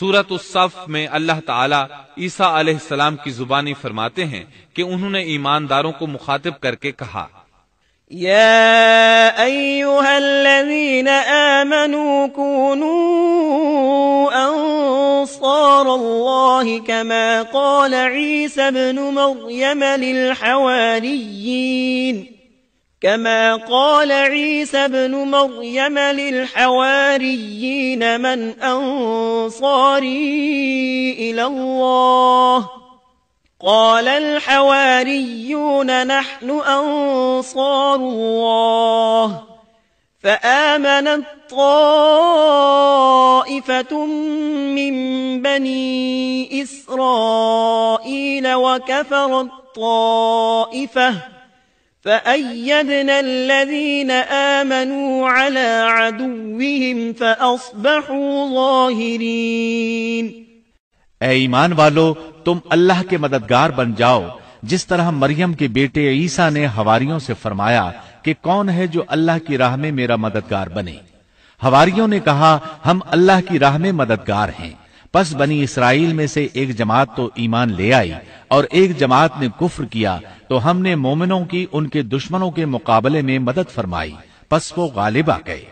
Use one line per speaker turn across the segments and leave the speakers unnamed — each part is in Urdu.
سورت الصف میں اللہ تعالیٰ عیسیٰ علیہ السلام کی زبانی فرماتے ہیں کہ انہوں نے ایمانداروں کو مخاطب کر کے کہا
آمنوا قال بن کون کو كما قال عيسى ابن مريم للحواريين من أنصاري إلى الله قال الحواريون نحن أنصار الله فآمنت طائفة من بني إسرائيل وكفرت طائفة فأيدنا الذين آمنوا على عدوهم فأصبحوا ظاهرين
اے ایمان والو تم اللہ کے مددگار بن جاؤ جس طرح مریم کے بیٹے عیسیٰ نے ہواریوں سے فرمایا کہ کون ہے جو اللہ کی راہ میں میرا مددگار بنے ہواریوں نے کہا ہم اللہ کی راہ میں مددگار ہیں پس بنی اسرائیل میں سے ایک جماعت تو ایمان لے آئی اور ایک جماعت نے کفر کیا تو ہم نے مومنوں کی ان کے دشمنوں کے مقابلے میں مدد فرمائی پس وہ غالب آ گئے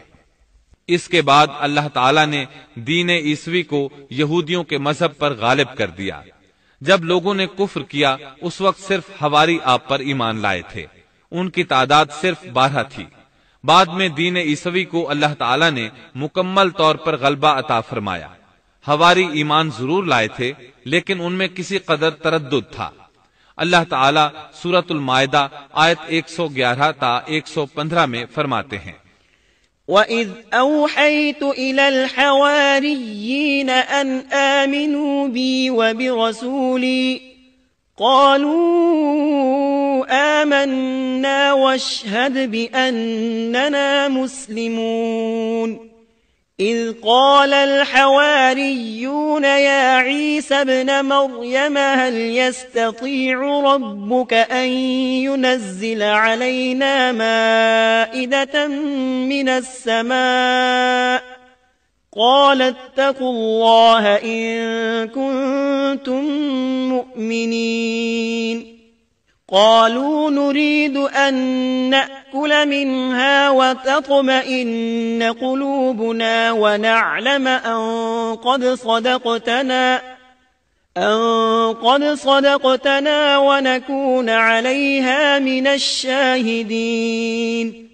اس کے بعد اللہ تعالی نے دین عیسوی کو یہودیوں کے مذہب پر غالب کر دیا جب لوگوں نے کفر کیا اس وقت صرف ہواری آپ پر ایمان لائے تھے ان کی تعداد صرف بارہ تھی بعد میں دین عیسوی کو اللہ تعالی نے مکمل طور پر غلبہ عطا فرمایا ہواری ایمان ضرور لائے تھے لیکن ان میں کسی قدر تردد تھا اللہ تعالیٰ سورت المائدہ آیت 111 تا 115 میں فرماتے ہیں
وَإِذْ أَوْحَيْتُ إِلَى الْحَوَارِيِّينَ أَنْ آمِنُوا بِي وَبِرَسُولِي قَالُوا آمَنَّا وَاشْهَدْ بِأَنَّنَا مُسْلِمُونَ إذ قال الحواريون يا عيسى ابن مريم هل يستطيع ربك أن ينزل علينا مائدة من السماء قال اتقوا الله إن كنتم مؤمنين قالوا نريد أن نأكل منها وتطمئن قلوبنا ونعلم أن قد صدقتنا أن قد صدقتنا ونكون عليها من الشاهدين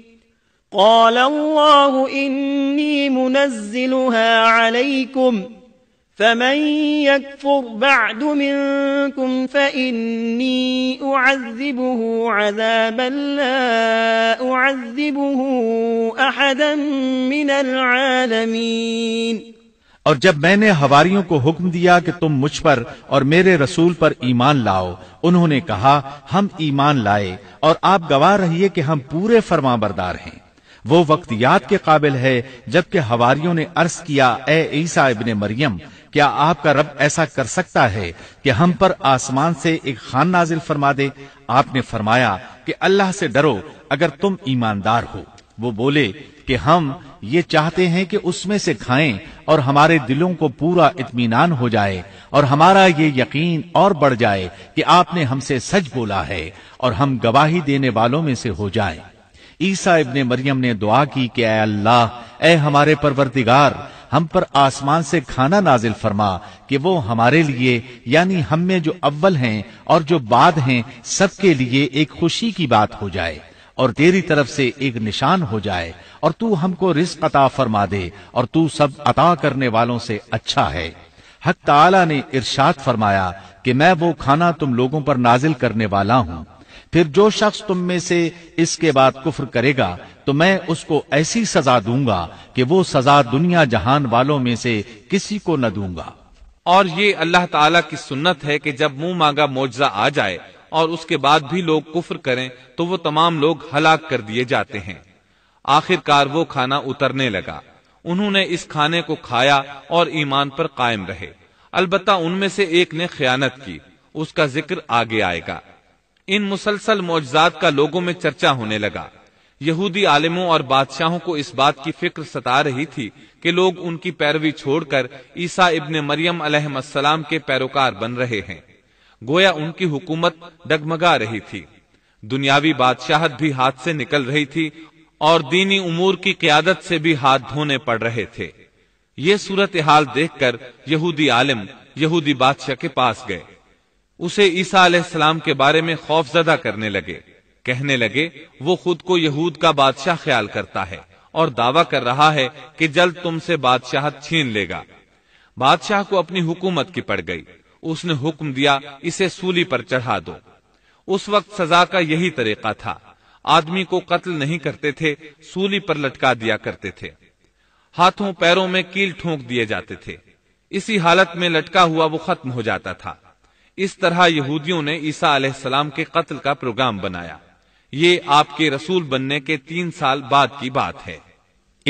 قال الله إني منزلها عليكم فمن يكفر بعد منكم فإني أعذبه عذابا لا أعذبه أحدا من العالمين
اور جب میں نے ہواریوں کو حکم دیا کہ تم مجھ پر اور میرے رسول پر ایمان لاؤ انہوں نے کہا ہم ایمان لائے اور آپ گواہ رہیے کہ ہم پورے فرما بردار ہیں وہ وقت یاد کے قابل ہے جبکہ ہواریوں نے عرض کیا اے عیسیٰ ابن مریم کیا آپ کا رب ایسا کر سکتا ہے کہ ہم پر آسمان سے ایک خان نازل فرما دے آپ نے فرمایا کہ اللہ سے ڈرو اگر تم ایماندار ہو وہ بولے کہ ہم یہ چاہتے ہیں کہ اس میں سے کھائیں اور ہمارے دلوں کو پورا اطمینان ہو جائے اور ہمارا یہ یقین اور بڑھ جائے کہ آپ نے ہم سے سچ بولا ہے اور ہم گواہی دینے والوں میں سے ہو جائیں عیسا ابن مریم نے دعا کی کہ اے اللہ اے ہمارے پروردگار ہم پر آسمان سے کھانا نازل فرما کہ وہ ہمارے لیے یعنی ہم میں جو اول ہیں اور جو بعد ہیں سب کے لیے ایک خوشی کی بات ہو جائے اور تیری طرف سے ایک نشان ہو جائے اور تو ہم کو رزق عطا فرما دے اور تو سب عطا کرنے والوں سے اچھا ہے حق تعالی نے ارشاد فرمایا کہ میں وہ کھانا تم لوگوں پر نازل کرنے والا ہوں پھر جو شخص تم میں سے اس کے بعد کفر کرے گا تو میں اس کو ایسی سزا دوں گا کہ وہ سزا دنیا جہان والوں میں سے کسی کو نہ دوں گا
اور یہ اللہ تعالی کی سنت ہے کہ جب منہ مانگا آ جائے اور اس کے بعد بھی لوگ کفر کریں تو وہ تمام لوگ ہلاک کر دیے جاتے ہیں آخر کار وہ کھانا اترنے لگا انہوں نے اس کھانے کو کھایا اور ایمان پر قائم رہے البتہ ان میں سے ایک نے خیانت کی اس کا ذکر آگے آئے گا ان مسلسل معجزات کا لوگوں میں چرچا ہونے لگا یہودی عالموں اور بادشاہوں کو اس بات کی فکر ستا رہی تھی کہ لوگ ان کی پیروی چھوڑ کر عیسا ابن مریم علیہ السلام کے پیروکار بن رہے ہیں گویا ان کی حکومت ڈگمگا رہی تھی دنیاوی بادشاہت بھی ہاتھ سے نکل رہی تھی اور دینی امور کی قیادت سے بھی ہاتھ دھونے پڑ رہے تھے یہ صورتحال دیکھ کر یہودی عالم یہودی بادشاہ کے پاس گئے اسے عیسیٰ علیہ السلام کے بارے میں خوف زدہ کرنے لگے کہنے لگے وہ خود کو یہود کا بادشاہ خیال کرتا ہے اور دعویٰ کر رہا ہے کہ جلد تم سے بادشاہ چھین لے گا بادشاہ کو اپنی حکومت کی پڑ گئی اس نے حکم دیا اسے سولی پر چڑھا دو اس وقت سزا کا یہی طریقہ تھا آدمی کو قتل نہیں کرتے تھے سولی پر لٹکا دیا کرتے تھے ہاتھوں پیروں میں کیل ٹھونک دیے جاتے تھے اسی حالت میں لٹکا ہوا وہ ختم ہو جاتا تھا اس طرح یہودیوں نے عیسیٰ علیہ السلام کے قتل کا پروگرام بنایا یہ آپ کے رسول بننے کے تین سال بعد کی بات ہے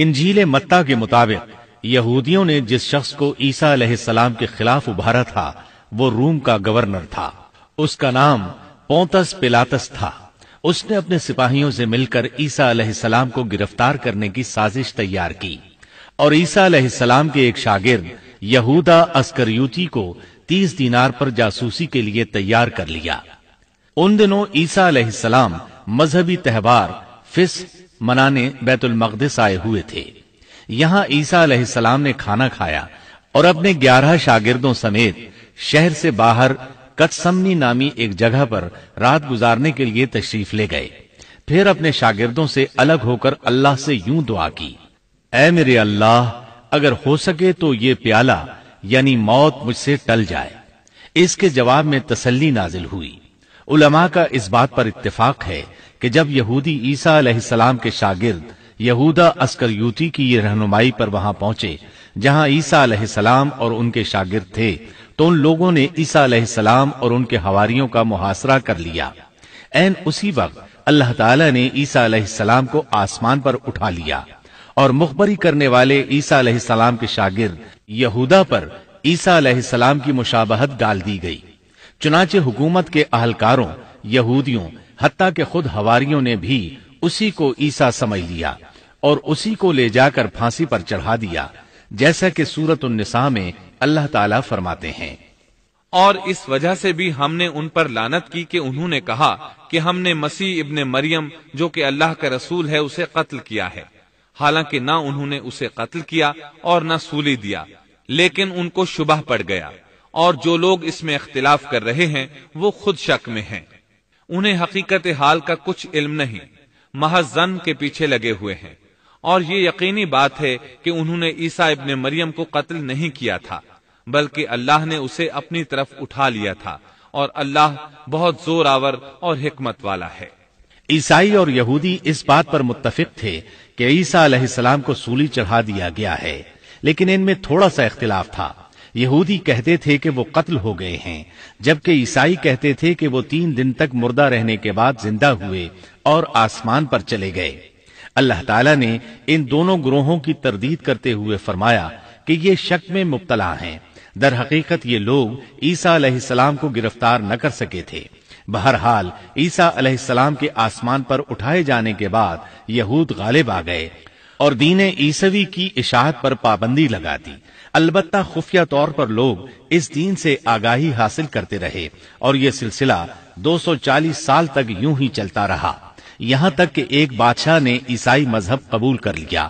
انجیل متا کے مطابق یہودیوں نے جس شخص کو عیسیٰ علیہ السلام کے خلاف ابھارا تھا وہ روم کا گورنر تھا اس کا نام پونتس پلاتس تھا اس نے اپنے سپاہیوں سے مل کر عیسیٰ علیہ السلام کو گرفتار کرنے کی سازش تیار کی اور عیسیٰ علیہ السلام کے ایک شاگرد یہودا اسکریوتی کو تیس دینار پر جاسوسی کے لیے تیار کر لیا ان دنوں عیسا علیہ السلام مذہبی تہوار فس منانے بیت المقدس آئے ہوئے تھے یہاں عیسا علیہ السلام نے کھانا کھایا اور اپنے گیارہ شاگردوں سمیت شہر سے باہر کتسمنی نامی ایک جگہ پر رات گزارنے کے لیے تشریف لے گئے پھر اپنے شاگردوں سے الگ ہو کر اللہ سے یوں دعا کی اے میرے اللہ اگر ہو سکے تو یہ پیالہ یعنی موت مجھ سے ٹل جائے اس کے جواب میں تسلی نازل ہوئی علماء کا اس بات پر اتفاق ہے کہ جب یہودی عیسیٰ علیہ السلام کے شاگرد یہودا اسکر یوتی کی یہ رہنمائی پر وہاں پہنچے جہاں عیسیٰ علیہ السلام اور ان کے شاگرد تھے تو ان لوگوں نے عیسیٰ علیہ السلام اور ان کے ہواریوں کا محاصرہ کر لیا این اسی وقت اللہ تعالیٰ نے عیسیٰ علیہ السلام کو آسمان پر اٹھا لیا اور مخبری کرنے والے عیسیٰ علیہ السلام کے شاگرد یہودا پر عیسیٰ علیہ السلام کی مشابہت ڈال دی گئی چنانچہ حکومت کے اہلکاروں یہودیوں حتیٰ کہ خود ہواریوں نے بھی اسی کو عیسیٰ سمجھ لیا اور اسی کو لے جا کر پھانسی پر چڑھا دیا جیسا کہ سورت النساء میں اللہ تعالیٰ فرماتے ہیں
اور اس وجہ سے بھی ہم نے ان پر لانت کی کہ انہوں نے کہا کہ ہم نے مسیح ابن مریم جو کہ اللہ کا رسول ہے اسے قتل کیا ہے حالانکہ نہ انہوں نے اسے قتل کیا اور نہ سولی دیا لیکن ان کو شبہ پڑ گیا اور جو لوگ اس میں اختلاف کر رہے ہیں وہ خود شک میں ہیں انہیں حقیقت حال کا کچھ علم نہیں محض زن کے پیچھے لگے ہوئے ہیں اور یہ یقینی بات ہے کہ انہوں نے عیسیٰ ابن مریم کو قتل نہیں کیا تھا بلکہ اللہ نے اسے اپنی طرف اٹھا لیا تھا اور اللہ بہت زور آور اور حکمت والا ہے
عیسائی اور یہودی اس بات پر متفق تھے کہ عیسیٰ علیہ السلام کو سولی چڑھا دیا گیا ہے لیکن ان میں تھوڑا سا اختلاف تھا یہودی کہتے تھے کہ وہ قتل ہو گئے ہیں جبکہ عیسائی کہتے تھے کہ وہ تین دن تک مردہ رہنے کے بعد زندہ ہوئے اور آسمان پر چلے گئے اللہ تعالیٰ نے ان دونوں گروہوں کی تردید کرتے ہوئے فرمایا کہ یہ شک میں مبتلا ہیں در حقیقت یہ لوگ عیسیٰ علیہ السلام کو گرفتار نہ کر سکے تھے بہرحال عیسیٰ علیہ السلام کے آسمان پر اٹھائے جانے کے بعد یہود غالب آ گئے اور دین عیسوی کی اشاعت پر پابندی لگا دی البتہ خفیہ طور پر لوگ اس دین سے آگاہی حاصل کرتے رہے اور یہ سلسلہ دو سو چالیس سال تک یوں ہی چلتا رہا یہاں تک کہ ایک بادشاہ نے عیسائی مذہب قبول کر لیا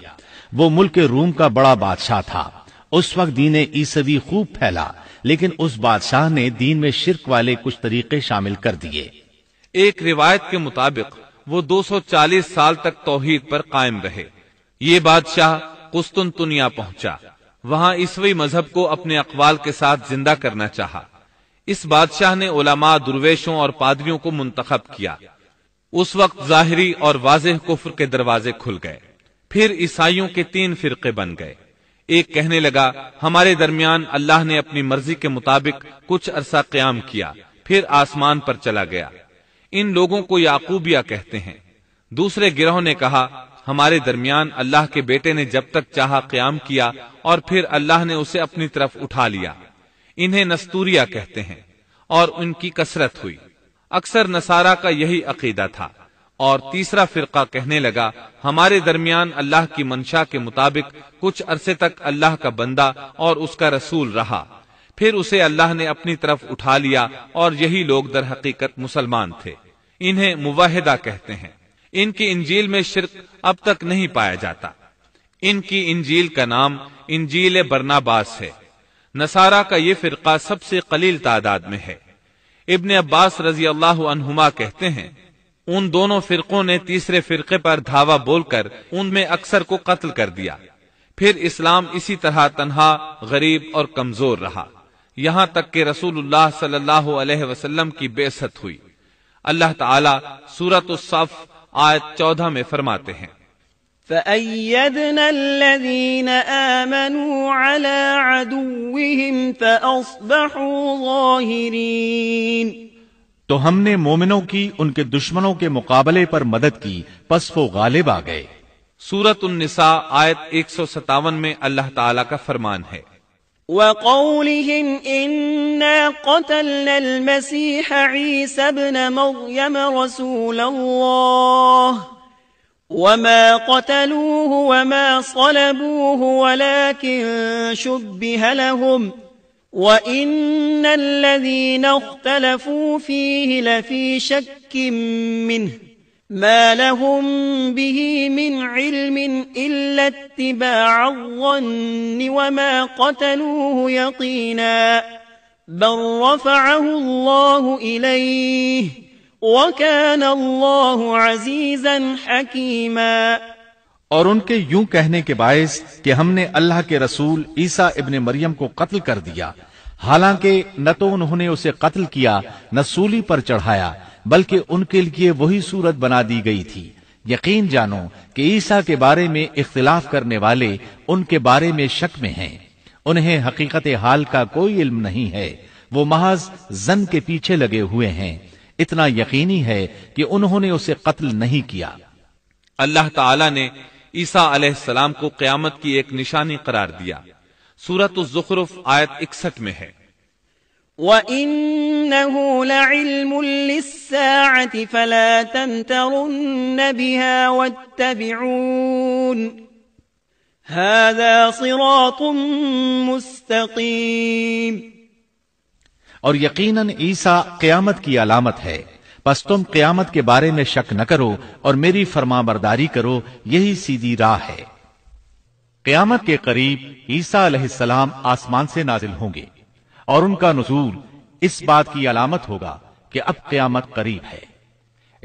وہ ملک روم کا بڑا بادشاہ تھا اس وقت دین عیسوی خوب پھیلا لیکن اس بادشاہ نے دین میں شرک والے کچھ طریقے شامل کر دیے
ایک روایت کے مطابق وہ دو سو چالیس سال تک توحید پر قائم رہے یہ بادشاہ پہنچا وہاں عیسوی مذہب کو اپنے اقوال کے ساتھ زندہ کرنا چاہا اس بادشاہ نے علماء درویشوں اور پادریوں کو منتخب کیا اس وقت ظاہری اور واضح کفر کے دروازے کھل گئے پھر عیسائیوں کے تین فرقے بن گئے ایک کہنے لگا ہمارے درمیان اللہ نے اپنی مرضی کے مطابق کچھ عرصہ قیام کیا پھر آسمان پر چلا گیا ان لوگوں کو یاقوبیا کہتے ہیں دوسرے گروہ نے کہا ہمارے درمیان اللہ کے بیٹے نے جب تک چاہا قیام کیا اور پھر اللہ نے اسے اپنی طرف اٹھا لیا انہیں نستوریا کہتے ہیں اور ان کی کسرت ہوئی اکثر نصارہ کا یہی عقیدہ تھا اور تیسرا فرقہ کہنے لگا ہمارے درمیان اللہ کی منشا کے مطابق کچھ عرصے تک اللہ کا بندہ اور اس کا رسول رہا پھر اسے اللہ نے اپنی طرف اٹھا لیا اور یہی لوگ در حقیقت مسلمان تھے انہیں کہتے ہیں ان کی انجیل میں شرک اب تک نہیں پایا جاتا ان کی انجیل کا نام انجیل برناباس ہے نصارہ کا یہ فرقہ سب سے قلیل تعداد میں ہے ابن عباس رضی اللہ عنہما کہتے ہیں ان دونوں فرقوں نے تیسرے فرقے پر دھاوا بول کر ان میں اکثر کو قتل کر دیا پھر اسلام اسی طرح تنہا غریب اور کمزور رہا یہاں تک کہ رسول اللہ صلی اللہ علیہ وسلم کی بےست ہوئی اللہ تعالی سورت الصف آیت چودہ میں فرماتے ہیں
تو ہم نے مومنوں کی ان کے دشمنوں کے مقابلے پر مدد کی پس وہ غالب آ
گئے سورت النساء آیت 157 میں اللہ تعالی کا فرمان ہے
وَقَوْلِهِمْ إِنَّا قَتَلْنَا الْمَسِيحَ عِيسَ بْنَ مَرْيَمَ رَسُولَ اللَّهِ وَمَا قَتَلُوهُ وَمَا صَلَبُوهُ وَلَاكِنْ شُبِّهَ لَهُمْ وإن الذين اختلفوا فيه لفي شك منه ما لهم به من علم إلا اتباع الظن وما قتلوه يقينا بل رفعه الله إليه وكان الله عزيزا حكيما
اور ان کے یوں کہنے کے باعث کہ ہم نے اللہ کے رسول عیسا ابن مریم کو قتل کر دیا حالانکہ نہ نہ تو انہوں نے اسے قتل کیا سولی پر چڑھایا بلکہ ان کے کے لیے وہی صورت بنا دی گئی تھی یقین جانو کہ بارے میں اختلاف کرنے والے ان کے بارے میں شک میں ہیں انہیں حقیقت حال کا کوئی علم نہیں ہے وہ محض زن کے پیچھے لگے ہوئے ہیں اتنا یقینی ہے کہ انہوں نے اسے قتل نہیں کیا
اللہ تعالی نے عیسیٰ علیہ السلام کو قیامت کی ایک نشانی قرار دیا سورت الزخرف آیت اکسٹھ میں ہے
وَإِنَّهُ لَعِلْمٌ لِلسَّاعَةِ فَلَا تَمْتَرُنَّ بِهَا وَاتَّبِعُونَ هَذَا صِرَاطٌ مُسْتَقِيمٌ اور یقیناً عیسیٰ
قیامت کی علامت ہے پس تم قیامت کے بارے میں شک نہ کرو اور میری فرما برداری کرو یہی سیدھی راہ ہے قیامت کے قریب عیسیٰ علیہ السلام آسمان سے نازل ہوں گے اور ان کا نزول اس بات کی علامت ہوگا کہ اب قیامت قریب ہے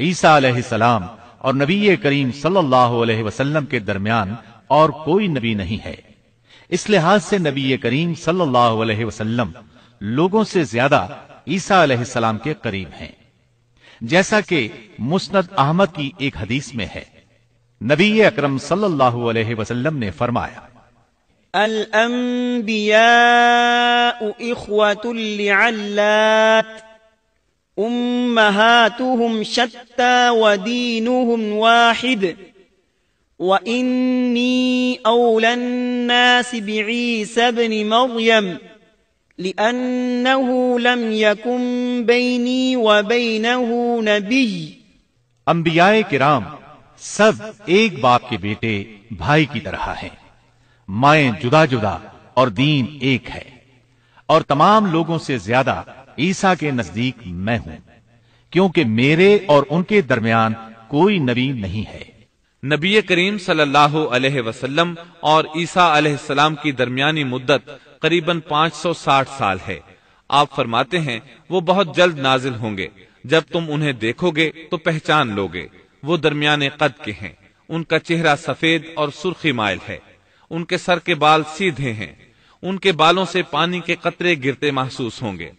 عیسیٰ علیہ السلام اور نبی کریم صلی اللہ علیہ وسلم کے درمیان اور کوئی نبی نہیں ہے اس لحاظ سے نبی کریم صلی اللہ علیہ وسلم لوگوں سے زیادہ عیسیٰ علیہ السلام کے قریب ہیں جیسا کہ مسند احمد کی ایک حدیث میں ہے نبی اکرم صلی اللہ علیہ وسلم نے فرمایا
الانبیاء اخوة لعلات امہاتهم شتا ودینهم واحد وانی اولی الناس بعیسی بن مریم لأنه لم يكن بيني وبينه نبي
انبیاء کرام سب ایک باپ کے بیٹے بھائی کی طرح ہیں مائیں جدا جدا اور دین ایک ہے اور تمام لوگوں سے زیادہ عیسیٰ کے نزدیک میں ہوں کیونکہ میرے اور ان کے درمیان کوئی نبی نہیں ہے
نبی کریم صلی اللہ علیہ وسلم اور عیسیٰ علیہ السلام کی درمیانی مدت پانچ سو ساٹھ سال ہے آپ فرماتے ہیں وہ بہت جلد نازل ہوں گے جب تم انہیں دیکھو گے تو پہچان وہ درمیان قد کے کے کے کے ہیں ہیں ان ان ان کا چہرہ سفید اور سرخی مائل ہے سر بال سیدھے بالوں سے پانی کے قطرے گرتے محسوس ہوں گے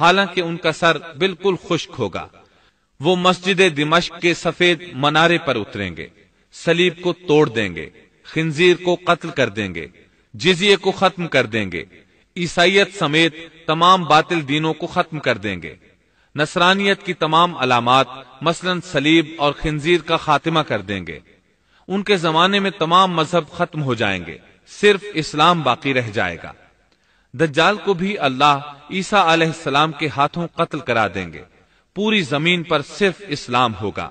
حالانکہ ان کا سر بالکل خشک ہوگا وہ مسجد دمشق کے سفید منارے پر اتریں گے سلیب کو توڑ دیں گے خنزیر کو قتل کر دیں گے جزیے کو ختم کر دیں گے عیسائیت سمیت تمام باطل دینوں کو ختم کر دیں گے نصرانیت کی تمام علامات مثلا سلیب اور خنزیر کا خاتمہ کر دیں گے ان کے زمانے میں تمام مذہب ختم ہو جائیں گے صرف اسلام باقی رہ جائے گا دجال کو بھی اللہ عیسیٰ علیہ السلام کے ہاتھوں قتل کرا دیں گے پوری زمین پر صرف اسلام ہوگا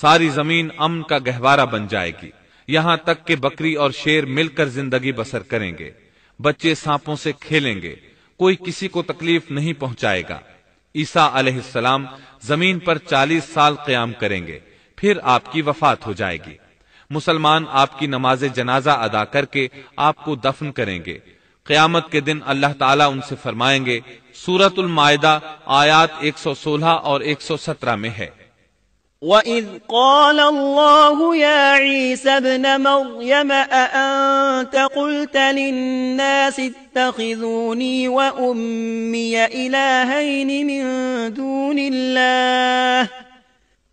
ساری زمین امن کا گہوارہ بن جائے گی یہاں تک کہ بکری اور شیر مل کر زندگی بسر کریں گے بچے سانپوں سے کھیلیں گے کوئی کسی کو تکلیف نہیں پہنچائے گا عیسیٰ علیہ السلام زمین پر چالیس سال قیام کریں گے پھر آپ کی وفات ہو جائے گی مسلمان آپ کی نماز جنازہ ادا کر کے آپ کو دفن کریں گے قیامت کے دن اللہ تعالیٰ ان سے فرمائیں گے سورت المائدہ آیات 116 اور 117 میں ہے
وَإِذْ قَالَ اللَّهُ يَا عِيسَى ابْنَ مَرْيَمَ أَأَنْتَ قُلْتَ لِلنَّاسِ اتَّخِذُونِي وَأُمِّيَ إِلَٰهَيْنِ مِن دُونِ اللَّهِ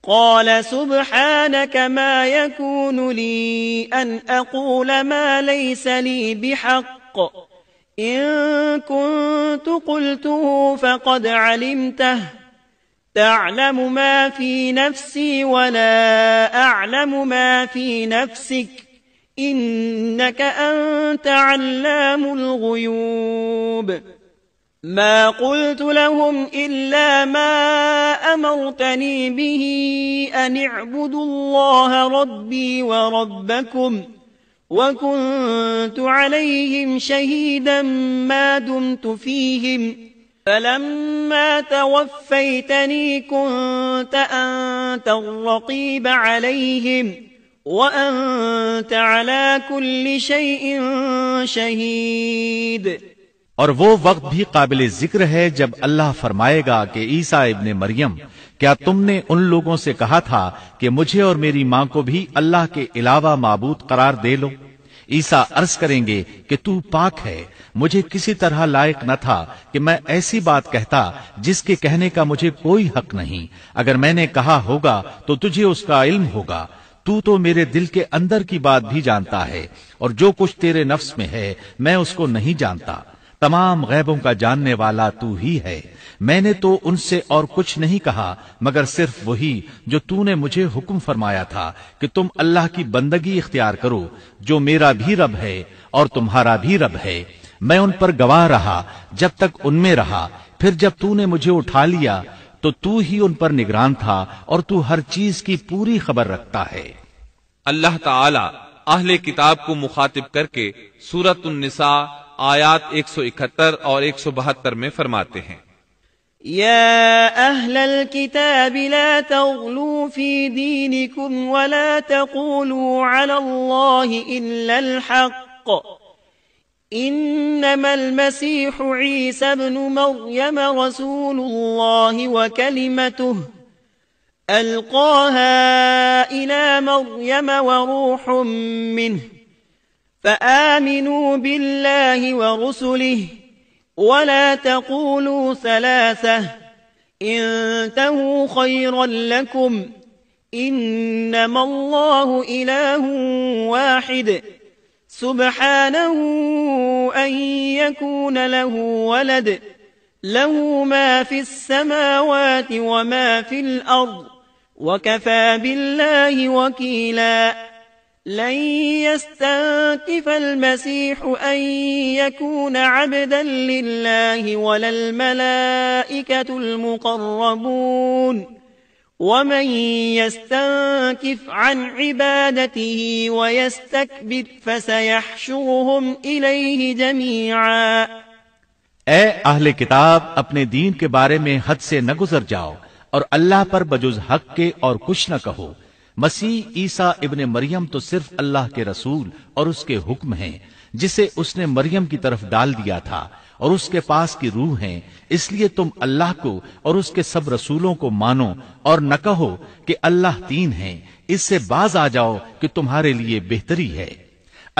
قَالَ سُبْحَانَكَ مَا يَكُونُ لِي أَنْ أَقُولَ مَا لَيْسَ لِي بِحَقٍّ إِن كُنتُ قُلْتُهُ فَقَدْ عَلِمْتَهُ تعلم ما في نفسي ولا أعلم ما في نفسك إنك أنت علام الغيوب ما قلت لهم إلا ما أمرتني به أن اعبدوا الله ربي وربكم وكنت عليهم شهيدا ما دمت فيهم فی تنی
اور وہ وقت بھی قابل ذکر ہے جب اللہ فرمائے گا کہ عیسا ابن مریم کیا تم نے ان لوگوں سے کہا تھا کہ مجھے اور میری ماں کو بھی اللہ کے علاوہ معبود قرار دے لو عرض کریں گے کہ تو پاک ہے مجھے کسی طرح لائق نہ تھا کہ میں ایسی بات کہتا جس کے کہنے کا مجھے کوئی حق نہیں اگر میں نے کہا ہوگا تو تجھے اس کا علم ہوگا تو تو میرے دل کے اندر کی بات بھی جانتا ہے اور جو کچھ تیرے نفس میں ہے میں اس کو نہیں جانتا تمام غیبوں کا جاننے والا تو ہی ہے میں نے تو ان سے اور کچھ نہیں کہا مگر صرف وہی جو تو نے مجھے حکم فرمایا تھا کہ تم اللہ کی بندگی اختیار کرو جو میرا بھی رب ہے اور تمہارا بھی رب ہے میں ان پر گواہ رہا جب تک ان میں رہا پھر جب تو نے مجھے اٹھا لیا تو تو ہی ان پر نگران تھا اور تو ہر چیز کی پوری خبر رکھتا ہے
اللہ تعالی اہل کتاب کو مخاطب کر کے سورت النساء आयात 171 اور 172 میں فرماتے ہیں
يا أهل الكتاب لا تغلوا في دينكم ولا تقولوا على الله إلا الحق إنما المسيح عيسى بن مريم رسول الله وكلمته ألقاها إلى مريم وروح منه فآمنوا بالله ورسله ولا تقولوا ثلاثة إنتهوا خيرا لكم إنما الله إله واحد سبحانه أن يكون له ولد له ما في السماوات وما في الأرض وكفى بالله وكيلاً لن يستنكف المسيح أن يكون عبدا لله ولا الملائكة المقربون ومن يستنكف عن عبادته ويستكبر فسيحشرهم إليه جميعا
اے اہل کتاب اپنے دین کے بارے میں حد سے نہ گزر جاؤ اور اللہ پر بجز حق کے اور کچھ نہ کہو مسیح عیسیٰ ابن مریم تو صرف اللہ کے رسول اور اس کے حکم ہیں جسے اس نے مریم کی طرف ڈال دیا تھا اور اس کے پاس کی روح ہیں اس لیے تم اللہ کو اور اس کے سب رسولوں کو مانو اور نہ کہو کہ اللہ تین ہیں اس سے باز آ جاؤ کہ تمہارے لیے بہتری ہے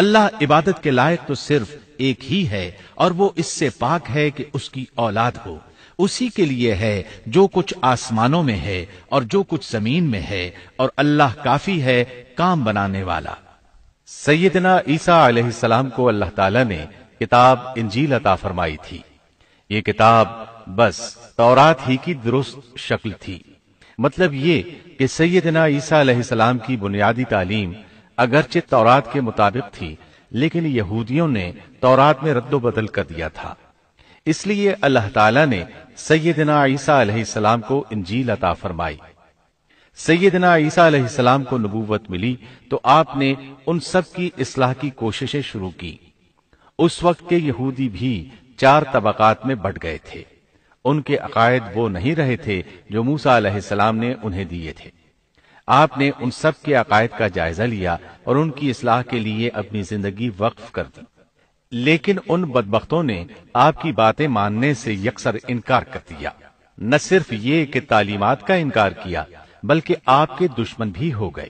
اللہ عبادت کے لائق تو صرف ایک ہی ہے اور وہ اس سے پاک ہے کہ اس کی اولاد ہو اسی کے لیے ہے جو کچھ آسمانوں میں ہے اور جو کچھ زمین میں ہے اور اللہ کافی ہے کام بنانے والا سیدنا عیسیٰ علیہ السلام کو اللہ تعالیٰ نے کتاب انجیل عطا فرمائی تھی یہ کتاب بس تورات ہی کی درست شکل تھی مطلب یہ کہ سیدنا عیسیٰ علیہ السلام کی بنیادی تعلیم اگرچہ تورات کے مطابق تھی لیکن یہودیوں نے تورات میں رد و بدل کر دیا تھا اس لیے اللہ تعالیٰ نے سیدنا عیسیٰ علیہ السلام کو انجیل عطا فرمائی سیدنا عیسیٰ علیہ السلام کو نبوت ملی تو آپ نے ان سب کی اصلاح کی کوششیں شروع کی اس وقت کے یہودی بھی چار طبقات میں بٹ گئے تھے ان کے عقائد وہ نہیں رہے تھے جو موسا علیہ السلام نے انہیں دیے تھے آپ نے ان سب کے عقائد کا جائزہ لیا اور ان کی اصلاح کے لیے اپنی زندگی وقف کر دی لیکن ان بدبختوں نے آپ کی باتیں ماننے سے یکسر انکار کر دیا نہ صرف یہ کہ تعلیمات کا انکار کیا بلکہ آپ کے دشمن بھی ہو گئے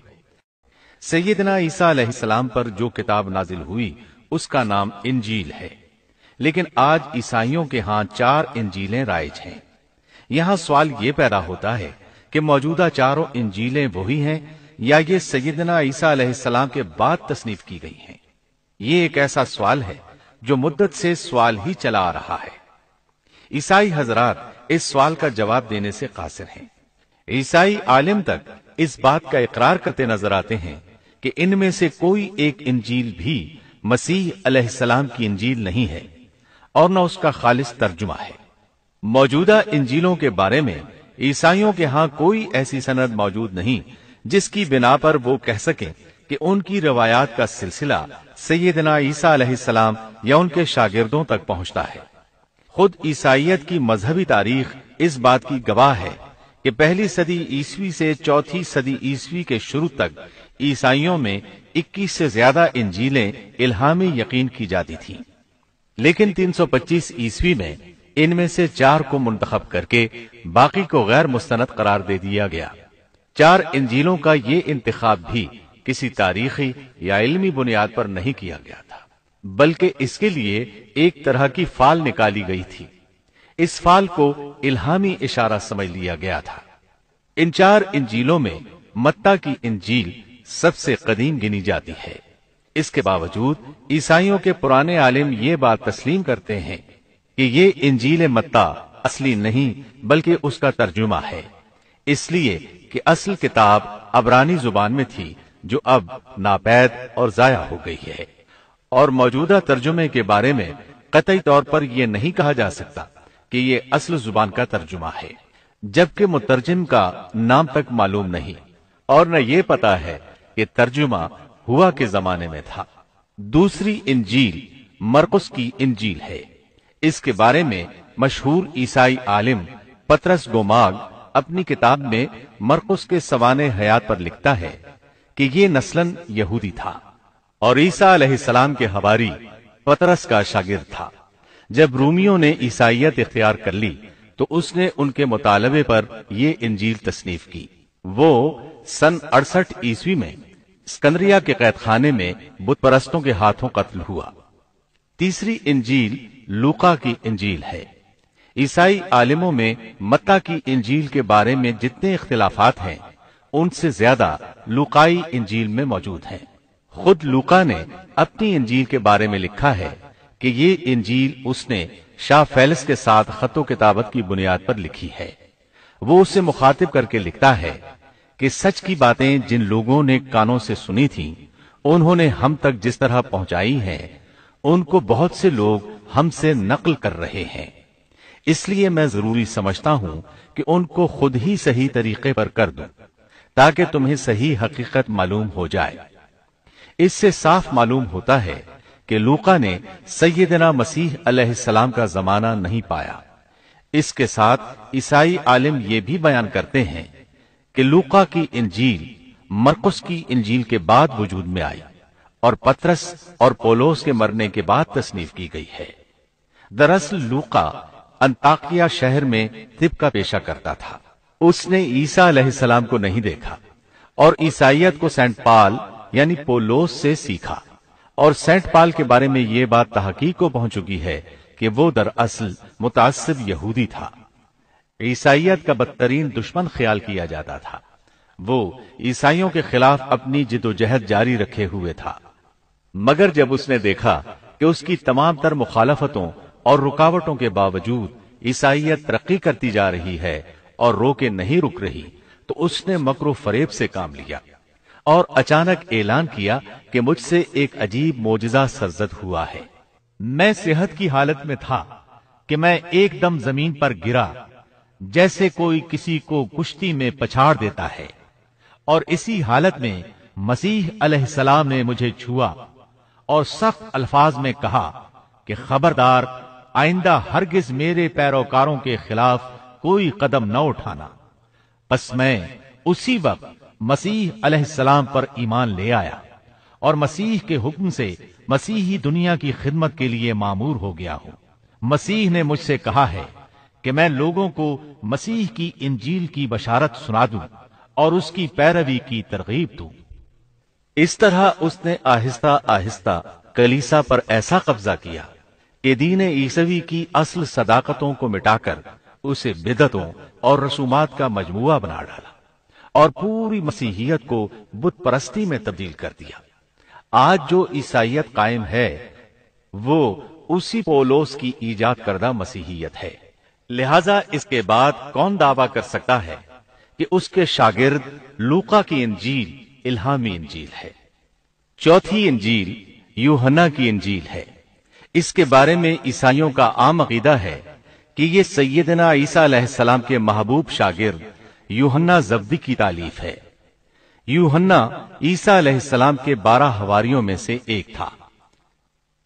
سیدنا عیسیٰ علیہ السلام پر جو کتاب نازل ہوئی اس کا نام انجیل ہے لیکن آج عیسائیوں کے ہاں چار انجیلیں رائج ہیں یہاں سوال یہ پیدا ہوتا ہے کہ موجودہ چاروں انجیلیں وہی ہیں یا یہ سیدنا عیسیٰ علیہ السلام کے بعد تصنیف کی گئی ہیں یہ ایک ایسا سوال ہے جو مدت سے سوال ہی چلا آ رہا ہے عیسائی حضرات اس سوال کا جواب دینے سے قاصر ہیں عیسائی عالم تک اس بات کا اقرار کرتے نظر آتے ہیں کہ ان میں سے کوئی ایک انجیل بھی مسیح علیہ السلام کی انجیل نہیں ہے اور نہ اس کا خالص ترجمہ ہے موجودہ انجیلوں کے بارے میں عیسائیوں کے ہاں کوئی ایسی سند موجود نہیں جس کی بنا پر وہ کہہ سکیں کہ ان کی روایات کا سلسلہ سیدنا عیسیٰ علیہ السلام یا ان کے شاگردوں تک پہنچتا ہے خود عیسائیت کی مذہبی تاریخ اس بات کی گواہ ہے کہ پہلی صدی عیسوی سے چوتھی صدی عیسوی کے شروع تک عیسائیوں میں اکیس سے زیادہ انجیلیں الہامی یقین کی جاتی تھی لیکن تین سو پچیس عیسوی میں ان میں سے چار کو منتخب کر کے باقی کو غیر مستند قرار دے دیا گیا چار انجیلوں کا یہ انتخاب بھی کسی تاریخی یا علمی بنیاد پر نہیں کیا گیا تھا بلکہ اس کے لیے ایک طرح کی فال نکالی گئی تھی اس فال کو الہامی اشارہ سمجھ لیا گیا تھا ان چار انجیلوں میں متا کی انجیل سب سے قدیم گنی جاتی ہے اس کے باوجود عیسائیوں کے پرانے عالم یہ بات تسلیم کرتے ہیں کہ یہ انجیل متا اصلی نہیں بلکہ اس کا ترجمہ ہے اس لیے کہ اصل کتاب ابرانی زبان میں تھی جو اب ناپید اور ضائع ہو گئی ہے اور موجودہ ترجمے کے بارے میں قطعی طور پر یہ نہیں کہا جا سکتا کہ یہ اصل زبان کا ترجمہ ہے جبکہ مترجم کا نام تک معلوم نہیں اور نہ یہ پتا ہے کہ ترجمہ ہوا کے زمانے میں تھا دوسری انجیل مرکز کی انجیل ہے اس کے بارے میں مشہور عیسائی عالم پترس گوماگ اپنی کتاب میں مرکز کے سوانے حیات پر لکھتا ہے کہ یہ نسلن یہودی تھا اور عیسیٰ علیہ السلام کے حواری پترس کا شاگرد تھا جب رومیوں نے عیسائیت اختیار کر لی تو اس نے ان کے مطالبے پر یہ انجیل تصنیف کی وہ سن عیسوی میں سکندریہ کے قید خانے میں بت پرستوں کے ہاتھوں قتل ہوا تیسری انجیل لوکا کی انجیل ہے عیسائی عالموں میں متا کی انجیل کے بارے میں جتنے اختلافات ہیں ان سے زیادہ لوکائی انجیل میں موجود ہیں خود لوکا نے اپنی انجیل کے بارے میں لکھا ہے کہ یہ انجیل اس نے شاہ فیلس کے ساتھ خط و کتابت کی بنیاد پر لکھی ہے وہ اسے مخاطب کر کے لکھتا ہے کہ سچ کی باتیں جن لوگوں نے کانوں سے سنی تھی انہوں نے ہم تک جس طرح پہنچائی ہیں ان کو بہت سے لوگ ہم سے نقل کر رہے ہیں اس لیے میں ضروری سمجھتا ہوں کہ ان کو خود ہی صحیح طریقے پر کر دوں تاکہ تمہیں صحیح حقیقت معلوم ہو جائے اس سے صاف معلوم ہوتا ہے کہ لوقا نے سیدنا مسیح علیہ السلام کا زمانہ نہیں پایا اس کے ساتھ عیسائی عالم یہ بھی بیان کرتے ہیں کہ لوقا کی انجیل مرکز کی انجیل کے بعد وجود میں آئی اور پترس اور پولوس کے مرنے کے بعد تصنیف کی گئی ہے دراصل لوکا انتاکیا شہر میں طب کا پیشہ کرتا تھا اس نے عیسیٰ علیہ السلام کو نہیں دیکھا اور عیسائیت کو سینٹ پال یعنی پولوس سے سیکھا اور سینٹ پال کے بارے میں یہ بات تحقیق کو پہنچ چکی ہے کہ وہ دراصل تھا عیسائیت کا بدترین دشمن خیال کیا جاتا تھا وہ عیسائیوں کے خلاف اپنی جد و جہد جاری رکھے ہوئے تھا مگر جب اس نے دیکھا کہ اس کی تمام تر مخالفتوں اور رکاوٹوں کے باوجود عیسائیت ترقی کرتی جا رہی ہے اور رو کے نہیں رک رہی تو اس نے مکر و فریب سے کام لیا اور اچانک اعلان کیا کہ مجھ سے ایک عجیب موجزہ میں صحت کی حالت میں تھا کہ میں ایک دم زمین پر گرا جیسے کوئی کسی کو کشتی میں پچھاڑ دیتا ہے اور اسی حالت میں مسیح علیہ السلام نے مجھے چھوا اور سخت الفاظ میں کہا کہ خبردار آئندہ ہرگز میرے پیروکاروں کے خلاف کوئی قدم نہ اٹھانا بس میں اسی وقت مسیح علیہ السلام پر ایمان لے آیا اور مسیح کے حکم سے مسیحی دنیا کی خدمت کے لیے معمور ہو گیا ہوں مسیح مسیح نے مجھ سے کہا ہے کہ میں لوگوں کو کی انجیل کی بشارت سنا دوں اور اس کی پیروی کی ترغیب دوں اس طرح اس نے آہستہ آہستہ کلیسا پر ایسا قبضہ کیا کہ دین عیسوی کی اصل صداقتوں کو مٹا کر اسے بدتوں اور رسومات کا مجموعہ بنا ڈالا اور پوری مسیحیت کو بت پرستی میں تبدیل کر دیا آج جو عیسائیت قائم ہے وہ اسی پولوس کی ایجاد کردہ مسیحیت ہے لہذا اس کے بعد کون دعویٰ کر سکتا ہے کہ اس کے شاگرد لوکا کی انجیل الہامی انجیل ہے چوتھی انجیل یوہنا کی انجیل ہے اس کے بارے میں عیسائیوں کا عام عقیدہ ہے کہ یہ سیدنا عیسیٰ علیہ السلام کے محبوب شاگرد یوہنا زبدی کی تعلیف ہے یوہنہ عیسیٰ علیہ السلام کے بارہ ہواریوں میں سے ایک تھا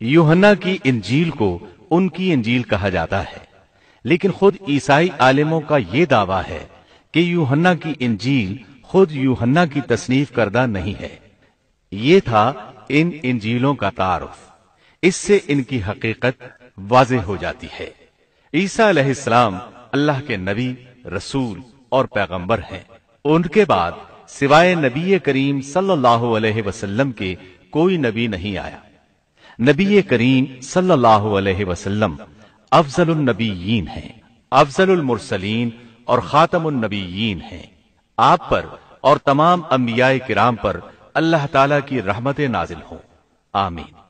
یوہنا کی انجیل کو ان کی انجیل کہا جاتا ہے لیکن خود عیسائی عالموں کا یہ دعویٰ ہے کہ یوہنہ کی انجیل خود یوہنا کی تصنیف کردہ نہیں ہے یہ تھا ان انجیلوں کا تعارف اس سے ان کی حقیقت واضح ہو جاتی ہے عیسیٰ علیہ السلام اللہ کے نبی رسول اور پیغمبر ہیں ان کے بعد سوائے نبی کریم صلی اللہ علیہ وسلم کے کوئی نبی نہیں آیا نبی کریم صلی اللہ علیہ وسلم افضل النبیین ہیں افضل المرسلین اور خاتم النبیین ہیں آپ پر اور تمام انبیاء کرام پر اللہ تعالی کی رحمت نازل ہوں آمین